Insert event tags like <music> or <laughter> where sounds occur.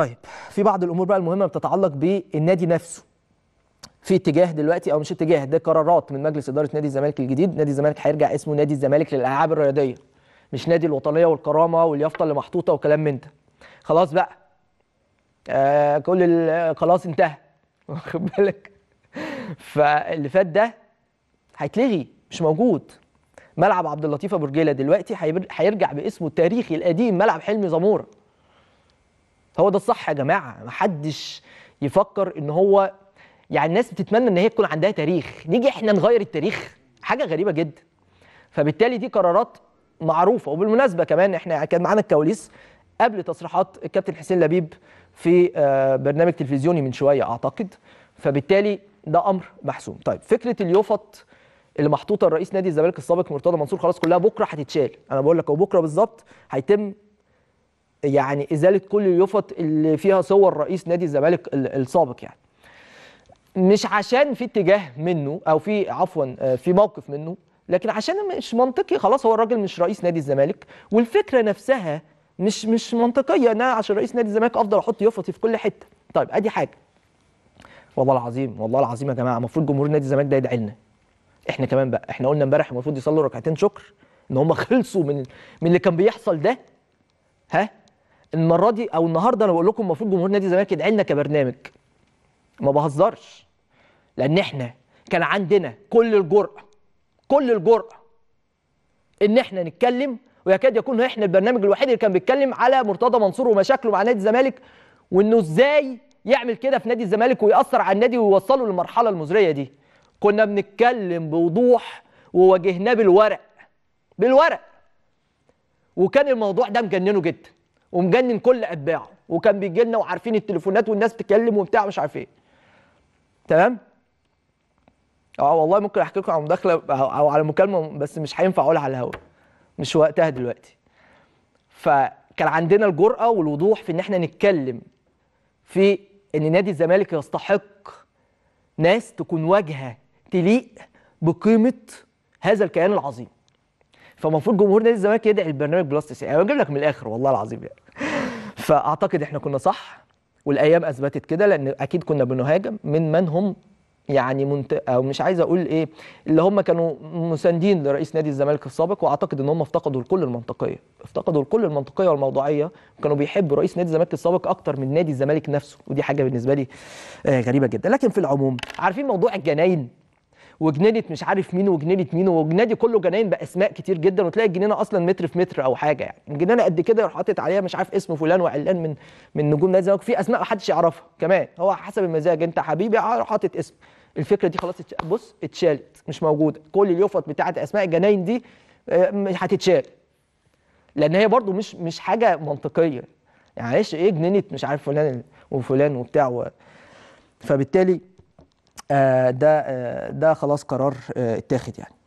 طيب في بعض الامور بقى المهمه بتتعلق بالنادي نفسه في اتجاه دلوقتي او مش اتجاه ده قرارات من مجلس اداره نادي الزمالك الجديد نادي الزمالك هيرجع اسمه نادي الزمالك للالعاب الرياضيه مش نادي الوطنيه والكرامه واليافطه اللي محطوطه وكلام من ده خلاص بقى آه كل خلاص انتهى <laughs> واخد بالك فاللي فات ده هيتلغي مش موجود ملعب عبد اللطيف ابو رجيله دلوقتي هيرجع باسمه التاريخي القديم ملعب حلمي زموره هو ده الصح يا جماعه ما حدش يفكر ان هو يعني الناس بتتمنى ان هي تكون عندها تاريخ نيجي احنا نغير التاريخ حاجه غريبه جدا فبالتالي دي قرارات معروفه وبالمناسبه كمان احنا كان معانا الكواليس قبل تصريحات الكابتن حسين لبيب في آه، برنامج تلفزيوني من شويه اعتقد فبالتالي ده امر محسوم طيب فكره اليوفط اللي محطوطه لرئيس نادي الزمالك السابق مرتضى منصور خلاص كلها بكره هتتشال انا بقول لك بكره بالظبط هيتم يعني ازاله كل اليفط اللي فيها صور رئيس نادي الزمالك السابق يعني مش عشان في اتجاه منه او في عفوا آه، في موقف منه لكن عشان مش منطقي خلاص هو الراجل مش رئيس نادي الزمالك والفكره نفسها مش مش منطقيه ان انا عشان رئيس نادي الزمالك افضل احط يفطي في كل حته طيب ادي حاجه والله العظيم والله العظيم يا جماعه المفروض جمهور نادي الزمالك ده يدعي لنا احنا كمان بقى احنا قلنا امبارح المفروض يصلوا ركعتين شكر ان هم <laughs> خلصوا من من اللي كان بيحصل ده ها المره دي او النهارده انا بقول لكم المفروض جمهور نادي الزمالك يدعي لنا كبرنامج ما بهزرش لان احنا كان عندنا كل الجرأه كل الجرأه ان احنا نتكلم ويكاد يكون احنا البرنامج الوحيد اللي كان بيتكلم على مرتضى منصور ومشاكله مع نادي الزمالك وانه ازاي يعمل كده في نادي الزمالك ويأثر على النادي ويوصله للمرحله المزريه دي كنا بنتكلم بوضوح وواجهناه بالورق بالورق وكان الموضوع ده مجننه جدا ومجنن كل اتباعه وكان بيجي لنا وعارفين التليفونات والناس تتكلم وبتاع مش عارف ايه تمام اه والله ممكن احكي لكم على مداخله او على مكالمه بس مش هينفع اقولها على الهواء مش وقتها دلوقتي فكان عندنا الجرأه والوضوح في ان احنا نتكلم في ان نادي الزمالك يستحق ناس تكون واجهه تليق بقيمه هذا الكيان العظيم فالمفروض جمهور نادي الزمالك يدعي البرنامج بلس 90 انا بجيب لك من الاخر والله العظيم يعني فاعتقد احنا كنا صح والايام اثبتت كده لان اكيد كنا بنهاجم من من هم يعني منت... او مش عايز اقول ايه اللي هم كانوا مساندين لرئيس نادي الزمالك السابق واعتقد ان هم افتقدوا الكل المنطقيه افتقدوا الكل المنطقيه والموضوعيه وكانوا بيحبوا رئيس نادي الزمالك السابق اكتر من نادي الزمالك نفسه ودي حاجه بالنسبه لي آه، غريبه جدا لكن في العموم عارفين موضوع الجناين وجنينه مش عارف مين وجنينه مين وجنادي كله جناين باسماء كتير جدا وتلاقي الجنينه اصلا متر في متر او حاجه يعني الجنينه قد كده يروح حاطط عليها مش عارف اسم فلان وعلان من من نجوم نادي الزمالك في اسماء محدش يعرفها كمان هو حسب المزاج انت حبيبي اروح آه، حاطط اسم الفكره دي خلاص بص اتشالت مش موجوده كل اليوفط بتاعه اسماء الجناين دي آه، هتتشال لان هي برده مش مش حاجه منطقيه يعني معلش ايه جنينه مش عارف فلان وفلان وبتاع و... فبالتالي آه، ده آه، ده خلاص قرار آه، اتاخد يعني